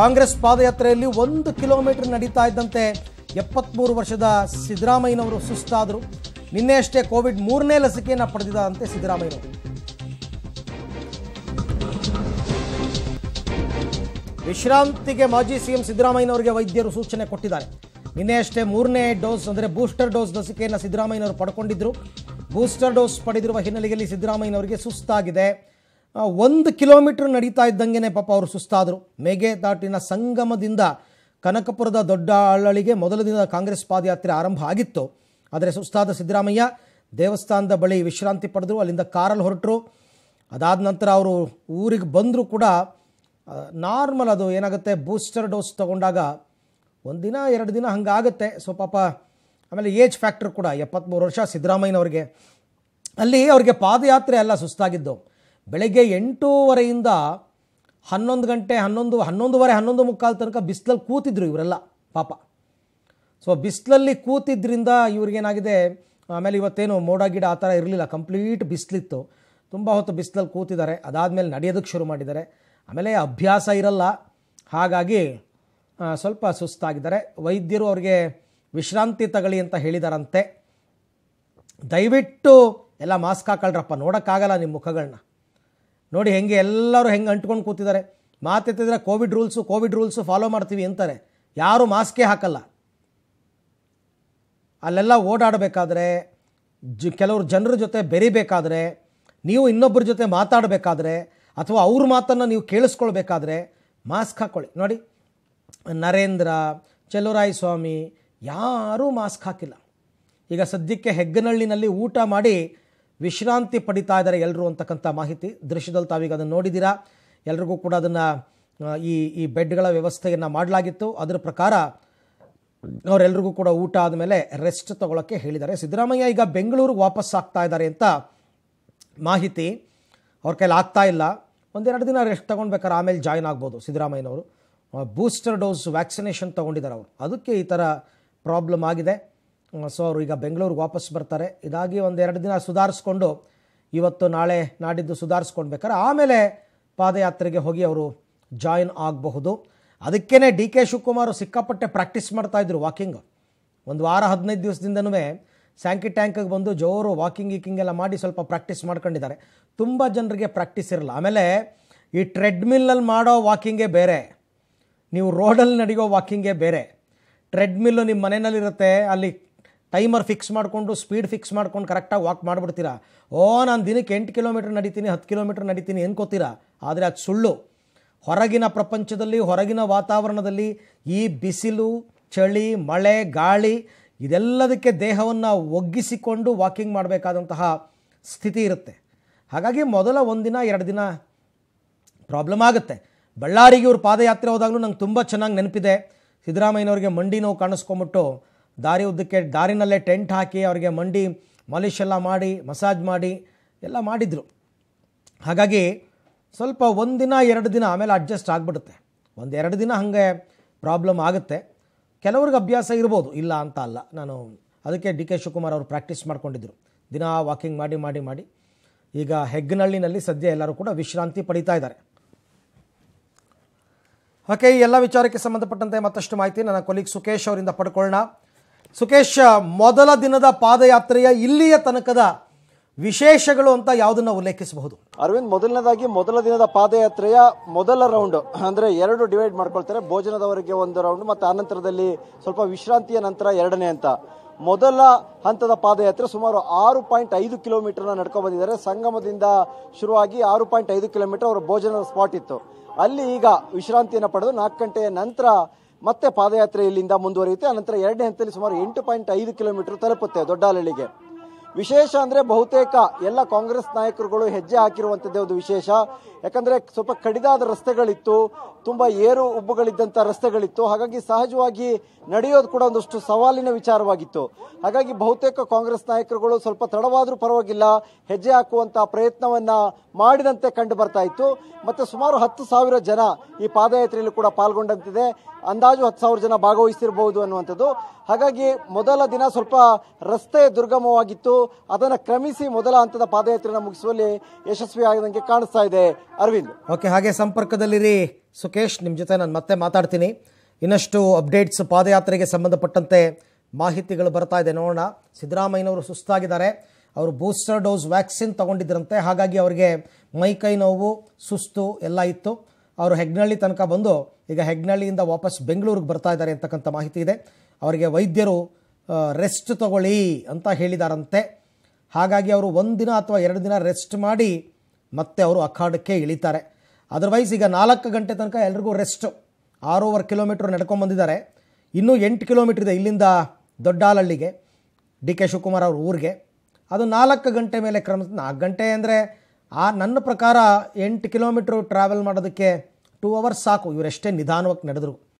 ಕಾಂಗ್ರೆಸ್ ಪಾದಯಾತ್ರೆಯಲ್ಲಿ ಒಂದು ಕಿಲೋಮೀಟರ್ ನಡೀತಾ ಇದ್ದಂತೆ ಎಪ್ಪತ್ತ್ಮೂರು ವರ್ಷದ ಸಿದ್ದರಾಮಯ್ಯನವರು ಸುಸ್ತಾದರು ನಿನ್ನೆ ಕೋವಿಡ್ ಮೂರನೇ ಲಸಿಕೆಯನ್ನು ಪಡೆದಿದಂತೆ ಸಿದ್ದರಾಮಯ್ಯನವರು ವಿಶ್ರಾಂತಿಗೆ ಮಾಜಿ ಸಿಎಂ ಸಿದ್ದರಾಮಯ್ಯನವರಿಗೆ ವೈದ್ಯರು ಸೂಚನೆ ಕೊಟ್ಟಿದ್ದಾರೆ ನಿನ್ನೆ ಮೂರನೇ ಡೋಸ್ ಅಂದರೆ ಬೂಸ್ಟರ್ ಡೋಸ್ ಲಸಿಕೆಯನ್ನು ಸಿದ್ದರಾಮಯ್ಯನವರು ಪಡ್ಕೊಂಡಿದ್ದರು ಬೂಸ್ಟರ್ ಡೋಸ್ ಪಡೆದಿರುವ ಹಿನ್ನೆಲೆಯಲ್ಲಿ ಸಿದ್ದರಾಮಯ್ಯನವರಿಗೆ ಸುಸ್ತಾಗಿದೆ ಒಂದು ಕಿಲೋಮೀಟ್ರ್ ನಡೀತಾ ಇದ್ದಂಗೆ ಪಾಪ ಅವರು ಸುಸ್ತಾದರು ದಾಟಿನ ಸಂಗಮದಿಂದ ಕನಕಪುರದ ದೊಡ್ಡ ಅಳ್ಳಳಿಗೆ ಮೊದಲ ದಿನದ ಕಾಂಗ್ರೆಸ್ ಪಾದಯಾತ್ರೆ ಆರಂಭ ಆಗಿತ್ತು ಆದರೆ ಸುಸ್ತಾದ ಸಿದ್ದರಾಮಯ್ಯ ದೇವಸ್ಥಾನದ ಬಳಿ ವಿಶ್ರಾಂತಿ ಪಡೆದರು ಅಲ್ಲಿಂದ ಕಾರಲ್ಲಿ ಹೊರಟರು ಅದಾದ ನಂತರ ಅವರು ಊರಿಗೆ ಬಂದರೂ ಕೂಡ ನಾರ್ಮಲ್ ಅದು ಏನಾಗುತ್ತೆ ಬೂಸ್ಟರ್ ಡೋಸ್ ತೊಗೊಂಡಾಗ ದಿನ ಎರಡು ದಿನ ಹಂಗಾಗುತ್ತೆ ಸೊ ಪಾಪ ಆಮೇಲೆ ಏಜ್ ಫ್ಯಾಕ್ಟ್ರ್ ಕೂಡ ಎಪ್ಪತ್ತ್ಮೂರು ವರ್ಷ ಸಿದ್ದರಾಮಯ್ಯನವ್ರಿಗೆ ಅಲ್ಲಿ ಅವ್ರಿಗೆ ಪಾದಯಾತ್ರೆ ಎಲ್ಲ ಸುಸ್ತಾಗಿದ್ದು ಬೆಳಗ್ಗೆ ಎಂಟೂವರೆಯಿಂದ ಹನ್ನೊಂದು ಗಂಟೆ ಹನ್ನೊಂದು ಹನ್ನೊಂದುವರೆ ಹನ್ನೊಂದು ಮುಕ್ಕಾಲು ತನಕ ಬಿಸಿಲಲ್ಲಿ ಕೂತಿದ್ರು ಇವರೆಲ್ಲ ಪಾಪ ಸೊ ಬಿಸಿಲಲ್ಲಿ ಕೂತಿದ್ದರಿಂದ ಇವ್ರಿಗೇನಾಗಿದೆ ಆಮೇಲೆ ಇವತ್ತೇನು ಮೋಡ ಗಿಡ ಆ ಥರ ಇರಲಿಲ್ಲ ಕಂಪ್ಲೀಟ್ ಬಿಸಿಲಿತ್ತು ತುಂಬ ಹೊತ್ತು ಬಿಸಿಲಲ್ಲಿ ಕೂತಿದ್ದಾರೆ ಅದಾದಮೇಲೆ ನಡೆಯೋದಕ್ಕೆ ಶುರು ಮಾಡಿದ್ದಾರೆ ಆಮೇಲೆ ಅಭ್ಯಾಸ ಇರಲ್ಲ ಹಾಗಾಗಿ ಸ್ವಲ್ಪ ಸುಸ್ತಾಗಿದ್ದಾರೆ ವೈದ್ಯರು ಅವ್ರಿಗೆ ವಿಶ್ರಾಂತಿ ತಗೊಳ್ಳಿ ಅಂತ ಹೇಳಿದಾರಂತೆ ದಯವಿಟ್ಟು ಎಲ್ಲ ಮಾಸ್ಕ್ ಹಾಕೊಳ್ರಪ್ಪ ನೋಡೋಕ್ಕಾಗಲ್ಲ ನಿಮ್ಮ ಮುಖಗಳನ್ನ ನೋಡಿ ಹೆಂಗೆ ಎಲ್ಲರೂ ಹೆಂಗೆ ಅಂಟ್ಕೊಂಡು ಕೂತಿದ್ದಾರೆ ಮಾತೆತ್ತಿದ್ರೆ Covid rules Covid rules follow ಮಾಡ್ತೀವಿ ಅಂತಾರೆ ಯಾರೂ ಮಾಸ್ಕೇ ಹಾಕಲ್ಲ ಅಲ್ಲೆಲ್ಲ ಓಡಾಡಬೇಕಾದ್ರೆ ಜ ಕೆಲವರು ಜನರ ಜೊತೆ ಬೆರಿಬೇಕಾದ್ರೆ ನೀವು ಇನ್ನೊಬ್ಬರ ಜೊತೆ ಮಾತಾಡಬೇಕಾದ್ರೆ ಅಥವಾ ಅವ್ರ ಮಾತನ್ನು ನೀವು ಕೇಳಿಸ್ಕೊಳ್ಬೇಕಾದ್ರೆ ಮಾಸ್ಕ್ ಹಾಕ್ಕೊಳ್ಳಿ ನೋಡಿ ನರೇಂದ್ರ ಚೆಲುವರಾಯ ಸ್ವಾಮಿ ಯಾರೂ ಮಾಸ್ಕ್ ಹಾಕಿಲ್ಲ ಈಗ ಸದ್ಯಕ್ಕೆ ಹೆಗ್ಗನಹಳ್ಳಿನಲ್ಲಿ ಊಟ ಮಾಡಿ ವಿಶ್ರಾಂತಿ ಪಡಿತಾ ಇದ್ದಾರೆ ಎಲ್ಲರೂ ಅಂತಕ್ಕಂಥ ಮಾಹಿತಿ ದೃಶ್ಯದಲ್ಲಿ ತಾವೀಗ ಅದನ್ನು ನೋಡಿದ್ದೀರಾ ಎಲ್ರಿಗೂ ಕೂಡ ಅದನ್ನು ಈ ಈ ಬೆಡ್ಗಳ ವ್ಯವಸ್ಥೆಯನ್ನು ಮಾಡಲಾಗಿತ್ತು ಅದರ ಪ್ರಕಾರ ಅವರೆಲ್ರಿಗೂ ಕೂಡ ಊಟ ಆದಮೇಲೆ ರೆಸ್ಟ್ ತಗೊಳ್ಳೋಕ್ಕೆ ಹೇಳಿದ್ದಾರೆ ಸಿದ್ದರಾಮಯ್ಯ ಈಗ ಬೆಂಗಳೂರಿಗೆ ವಾಪಸ್ ಆಗ್ತಾ ಇದ್ದಾರೆ ಅಂತ ಮಾಹಿತಿ ಅವ್ರ ಕೈಲಿ ಆಗ್ತಾ ಇಲ್ಲ ಒಂದೆರಡು ದಿನ ರೆಸ್ಟ್ ತೊಗೊಳ್ಬೇಕಾದ್ರೆ ಆಮೇಲೆ ಜಾಯ್ನ್ ಆಗ್ಬೋದು ಸಿದ್ದರಾಮಯ್ಯನವರು ಬೂಸ್ಟರ್ ಡೋಸ್ ವ್ಯಾಕ್ಸಿನೇಷನ್ ತೊಗೊಂಡಿದ್ದಾರೆ ಅವರು ಅದಕ್ಕೆ ಈ ಥರ ಪ್ರಾಬ್ಲಮ್ ಆಗಿದೆ ಸೊ ಅವರು ಈಗ ಬೆಂಗಳೂರಿಗೆ ವಾಪಸ್ ಬರ್ತಾರೆ ಇದಾಗಿ ಒಂದೆರಡು ದಿನ ಸುಧಾರಿಸ್ಕೊಂಡು ಇವತ್ತು ನಾಳೆ ನಾಡಿದ್ದು ಸುಧಾರಿಸ್ಕೊಳ್ಬೇಕಾದ್ರೆ ಆಮೇಲೆ ಪಾದಯಾತ್ರೆಗೆ ಹೋಗಿ ಅವರು ಜಾಯಿನ್ ಆಗಬಹುದು ಅದಕ್ಕೇ ಡಿ ಕೆ ಶಿವಕುಮಾರ್ ಸಿಕ್ಕಾಪಟ್ಟೆ ಪ್ರಾಕ್ಟೀಸ್ ಮಾಡ್ತಾಯಿದ್ರು ವಾಕಿಂಗ್ ಒಂದು ವಾರ ಹದಿನೈದು ದಿವಸದಿಂದನೂ ಸ್ಯಾಂಕಿ ಟ್ಯಾಂಕಿಗೆ ಬಂದು ಜೋರು ವಾಕಿಂಗ್ ಗೀಕಿಂಗ್ ಎಲ್ಲ ಮಾಡಿ ಸ್ವಲ್ಪ ಪ್ರಾಕ್ಟೀಸ್ ಮಾಡ್ಕೊಂಡಿದ್ದಾರೆ ತುಂಬ ಜನರಿಗೆ ಪ್ರಾಕ್ಟೀಸ್ ಇರಲ್ಲ ಆಮೇಲೆ ಈ ಟ್ರೆಡ್ಮಿಲ್ಲಲ್ಲಿ ಮಾಡೋ ವಾಕಿಂಗೇ ಬೇರೆ ನೀವು ರೋಡಲ್ಲಿ ನಡೆಯೋ ವಾಕಿಂಗೇ ಬೇರೆ ಟ್ರೆಡ್ಮಿಲ್ಲು ನಿಮ್ಮ ಮನೆಯಲ್ಲಿರುತ್ತೆ ಅಲ್ಲಿ ಟೈಮರ್ ಫಿಕ್ಸ್ ಮಾಡಿಕೊಂಡು ಸ್ಪೀಡ್ ಫಿಕ್ಸ್ ಮಾಡ್ಕೊಂಡು ಕರೆಕ್ಟಾಗಿ ವಾಕ್ ಮಾಡಿಬಿಡ್ತೀರಾ ಓ ನಾನು ದಿನಕ್ಕೆ ಎಂಟು ಕಿಲೋಮೀಟ್ರ್ ನಡೀತೀನಿ ಹತ್ತು ಕಿಲೋಮೀಟ್ರ್ ನಡೀತೀನಿ ಅನ್ಕೊತಿರ ಆದರೆ ಅದು ಸುಳ್ಳು ಹೊರಗಿನ ಪ್ರಪಂಚದಲ್ಲಿ ಹೊರಗಿನ ವಾತಾವರಣದಲ್ಲಿ ಈ ಬಿಸಿಲು ಚಳಿ ಮಳೆ ಗಾಳಿ ಇದೆಲ್ಲದಕ್ಕೆ ದೇಹವನ್ನು ಒಗ್ಗಿಸಿಕೊಂಡು ವಾಕಿಂಗ್ ಮಾಡಬೇಕಾದಂತಹ ಸ್ಥಿತಿ ಇರುತ್ತೆ ಹಾಗಾಗಿ ಮೊದಲ ಒಂದಿನ ಎರಡು ದಿನ ಪ್ರಾಬ್ಲಮ್ ಆಗುತ್ತೆ ಬಳ್ಳಾರಿಗೆ ಇವ್ರ ಪಾದಯಾತ್ರೆ ಹೋದಾಗಲೂ ನಂಗೆ ತುಂಬ ಚೆನ್ನಾಗಿ ನೆನಪಿದೆ ಸಿದ್ದರಾಮಯ್ಯನವ್ರಿಗೆ ಮಂಡಿ ನೋವು ಕಾಣಿಸ್ಕೊಂಬಿಟ್ಟು ದಾರಿ ಉದ್ದಕ್ಕೆ ದಾರಿನಲ್ಲೇ ಟೆಂಟ್ ಹಾಕಿ ಅವರಿಗೆ ಮಂಡಿ ಮಾಲಿಷ್ ಎಲ್ಲ ಮಾಡಿ ಮಸಾಜ್ ಮಾಡಿ ಎಲ್ಲ ಮಾಡಿದರು ಹಾಗಾಗಿ ಸ್ವಲ್ಪ ಒಂದಿನ ಎರಡು ದಿನ ಆಮೇಲೆ ಅಡ್ಜಸ್ಟ್ ಆಗಿಬಿಡುತ್ತೆ ಒಂದು ಎರಡು ದಿನ ಹಾಗೆ ಪ್ರಾಬ್ಲಮ್ ಆಗುತ್ತೆ ಕೆಲವ್ರಿಗೆ ಅಭ್ಯಾಸ ಇರ್ಬೋದು ಇಲ್ಲ ಅಂತ ಅಲ್ಲ ನಾನು ಅದಕ್ಕೆ ಡಿ ಕೆ ಶಿವಕುಮಾರ್ ಅವರು ಪ್ರಾಕ್ಟೀಸ್ ಮಾಡ್ಕೊಂಡಿದ್ದರು ದಿನ ವಾಕಿಂಗ್ ಮಾಡಿ ಮಾಡಿ ಮಾಡಿ ಈಗ ಹೆಗ್ಗನಹಳ್ಳಿನಲ್ಲಿ ಸದ್ಯ ಎಲ್ಲರೂ ಕೂಡ ವಿಶ್ರಾಂತಿ ಪಡೀತಾ ಇದ್ದಾರೆ ಓಕೆ ಈ ಎಲ್ಲ ವಿಚಾರಕ್ಕೆ ಸಂಬಂಧಪಟ್ಟಂತೆ ಮತ್ತಷ್ಟು ಮಾಹಿತಿ ನನ್ನ ಕೊಲೀಗ್ ಸುಖೇಶ್ ಅವರಿಂದ ಪಡ್ಕೊಳ್ಳೋಣ ಸುಖೇಶ್ ಮೊದಲ ದಿನದ ಪಾದಯಾತ್ರೆಯ ಇಲ್ಲಿಯ ತನಕದ ವಿಶೇಷಗಳು ಅಂತ ಯಾವುದನ್ನ ಉಲ್ಲೇಖಿಸಬಹುದು ಅರವಿಂದ್ ಮೊದಲನೇದಾಗಿ ಮೊದಲ ದಿನದ ಪಾದಯಾತ್ರೆಯ ಮೊದಲ ರೌಂಡ್ ಅಂದ್ರೆ ಎರಡು ಡಿವೈಡ್ ಮಾಡ್ಕೊಳ್ತಾರೆ ಭೋಜನದವರೆಗೆ ಒಂದು ರೌಂಡ್ ಮತ್ತೆ ಆನಂತರದಲ್ಲಿ ಸ್ವಲ್ಪ ವಿಶ್ರಾಂತಿಯ ನಂತರ ಎರಡನೇ ಅಂತ ಮೊದಲ ಹಂತದ ಪಾದಯಾತ್ರೆ ಸುಮಾರು ಆರು ಪಾಯಿಂಟ್ ಐದು ನ ನಡ್ಕೊಂಡು ಬಂದಿದ್ದಾರೆ ಸಂಗಮದಿಂದ ಶುರುವಾಗಿ ಆರು ಪಾಯಿಂಟ್ ಐದು ಕಿಲೋಮೀಟರ್ ಅವರ ಭೋಜನ ಸ್ಪಾಟ್ ಇತ್ತು ಅಲ್ಲಿ ಈಗ ವಿಶ್ರಾಂತಿಯನ್ನು ಪಡೆದು ನಾಲ್ಕು ಗಂಟೆಯ ನಂತರ ಮತ್ತೆ ಪಾದಯಾತ್ರೆ ಇಲ್ಲಿಂದ ಮುಂದುವರಿಯುತ್ತೆ ಅನಂತರ ಎರಡನೇ ಹಂತದಲ್ಲಿ ಸುಮಾರು ಎಂಟು ಪಾಯಿಂಟ್ ಐದು ಕಿಲೋಮೀಟರ್ ತಲುಪುತ್ತೆ ದೊಡ್ಡಾಲಳಿಗೆ ವಿಶೇಷ ಅಂದ್ರೆ ಬಹುತೇಕ ಎಲ್ಲ ಕಾಂಗ್ರೆಸ್ ನಾಯಕರುಗಳು ಹೆಜ್ಜೆ ಹಾಕಿರುವಂಥದ್ದೇ ಒಂದು ವಿಶೇಷ ಯಾಕಂದ್ರೆ ಸ್ವಲ್ಪ ಕಡಿದಾದ ರಸ್ತೆಗಳಿತ್ತು ತುಂಬಾ ಏರು ಉಬ್ಬುಗಳಿದ್ದಂತ ರಸ್ತೆಗಳಿತ್ತು ಹಾಗಾಗಿ ಸಹಜವಾಗಿ ನಡೆಯೋದು ಕೂಡ ಒಂದಷ್ಟು ಸವಾಲಿನ ವಿಚಾರವಾಗಿತ್ತು ಹಾಗಾಗಿ ಬಹುತೇಕ ಕಾಂಗ್ರೆಸ್ ನಾಯಕರುಗಳು ಸ್ವಲ್ಪ ತಡವಾದರೂ ಪರವಾಗಿಲ್ಲ ಹೆಜ್ಜೆ ಹಾಕುವಂತ ಪ್ರಯತ್ನವನ್ನ ಮಾಡಿದಂತೆ ಕಂಡು ಬರ್ತಾ ಇತ್ತು ಮತ್ತೆ ಸುಮಾರು ಹತ್ತು ಸಾವಿರ ಜನ ಈ ಪಾದಯಾತ್ರೆಯಲ್ಲಿ ಕೂಡ ಪಾಲ್ಗೊಂಡಂತಿದೆ ಅಂದಾಜು ಹತ್ತು ಸಾವಿರ ಜನ ಭಾಗವಹಿಸಿರಬಹುದು ಅನ್ನುವಂಥದ್ದು ಹಾಗಾಗಿ ಮೊದಲ ದಿನ ಸ್ವಲ್ಪ ರಸ್ತೆ ದುರ್ಗಮವಾಗಿತ್ತು ಅದನ್ನು ಕ್ರಮಿಸಿ ಮೊದಲ ಹಂತದ ಪಾದಯಾತ್ರೆಯನ್ನು ಮುಗಿಸುವಲ್ಲಿ ಯಶಸ್ವಿಯಾಗದಂಗೆ ಕಾಣಿಸ್ತಾ ಇದೆ ಅರವಿಂದ್ ಓಕೆ ಹಾಗೆ ಸಂಪರ್ಕದಲ್ಲಿರಿ ಸುಖೇಶ್ ನಿಮ್ಮ ಜೊತೆ ನಾನು ಮತ್ತೆ ಮಾತಾಡ್ತೀನಿ ಇನ್ನಷ್ಟು ಅಪ್ಡೇಟ್ಸ್ ಪಾದಯಾತ್ರೆಗೆ ಸಂಬಂಧಪಟ್ಟಂತೆ ಮಾಹಿತಿಗಳು ಬರ್ತಾ ಇದೆ ನೋಡೋಣ ಸಿದ್ದರಾಮಯ್ಯನವರು ಸುಸ್ತಾಗಿದ್ದಾರೆ ಅವರು ಬೂಸ್ಟರ್ ಡೋಸ್ ವ್ಯಾಕ್ಸಿನ್ ತಗೊಂಡಿದ್ರಂತೆ ಹಾಗಾಗಿ ಅವರಿಗೆ ಮೈಕೈ ನೋವು ಸುಸ್ತು ಎಲ್ಲ ಇತ್ತು ಅವರು ಹೆಗ್ನಳ್ಳಿ ತನಕ ಬಂದು ಈಗ ಹೆಗ್ನಳ್ಳಿಯಿಂದ ವಾಪಸ್ ಬೆಂಗಳೂರಿಗೆ ಬರ್ತಾ ಇದ್ದಾರೆ ಅಂತಕ್ಕಂಥ ಮಾಹಿತಿ ಇದೆ ಅವರಿಗೆ ವೈದ್ಯರು ರೆಸ್ಟ್ ತಗೊಳ್ಳಿ ಅಂತ ಹೇಳಿದಾರಂತೆ ಹಾಗಾಗಿ ಅವರು ಒಂದಿನ ಅಥವಾ ಎರಡು ದಿನ ರೆಸ್ಟ್ ಮಾಡಿ ಮತ್ತೆ ಅವರು ಅಖಾಡಕ್ಕೆ ಇಳಿತಾರೆ ಅದರ್ವೈಸ್ ಈಗ ನಾಲ್ಕು ಗಂಟೆ ತನಕ ಎಲ್ರಿಗೂ ರೆಸ್ಟು ಆರೂವರೆ ಕಿಲೋಮೀಟ್ರ್ ನಡ್ಕೊಂಬಂದಿದ್ದಾರೆ ಇನ್ನೂ ಎಂಟು ಕಿಲೋಮೀಟ್ರ್ ಇದೆ ಇಲ್ಲಿಂದ ದೊಡ್ಡಾಲಹಳ್ಳಿಗೆ ಡಿ ಕೆ ಶಿವಕುಮಾರ್ ಅವ್ರ ಊರಿಗೆ ಅದು ನಾಲ್ಕು ಗಂಟೆ ಮೇಲೆ ಕ್ರಮ ನಾಲ್ಕು ಗಂಟೆ ಅಂದರೆ ಆ ನನ್ನ ಪ್ರಕಾರ ಎಂಟು ಕಿಲೋಮೀಟ್ರ್ ಟ್ರಾವೆಲ್ ಮಾಡೋದಕ್ಕೆ ಟೂ ಅವರ್ಸ್ ಸಾಕು ಇವರೆಷ್ಟೇ ನಿಧಾನವಾಗಿ ನಡೆದರು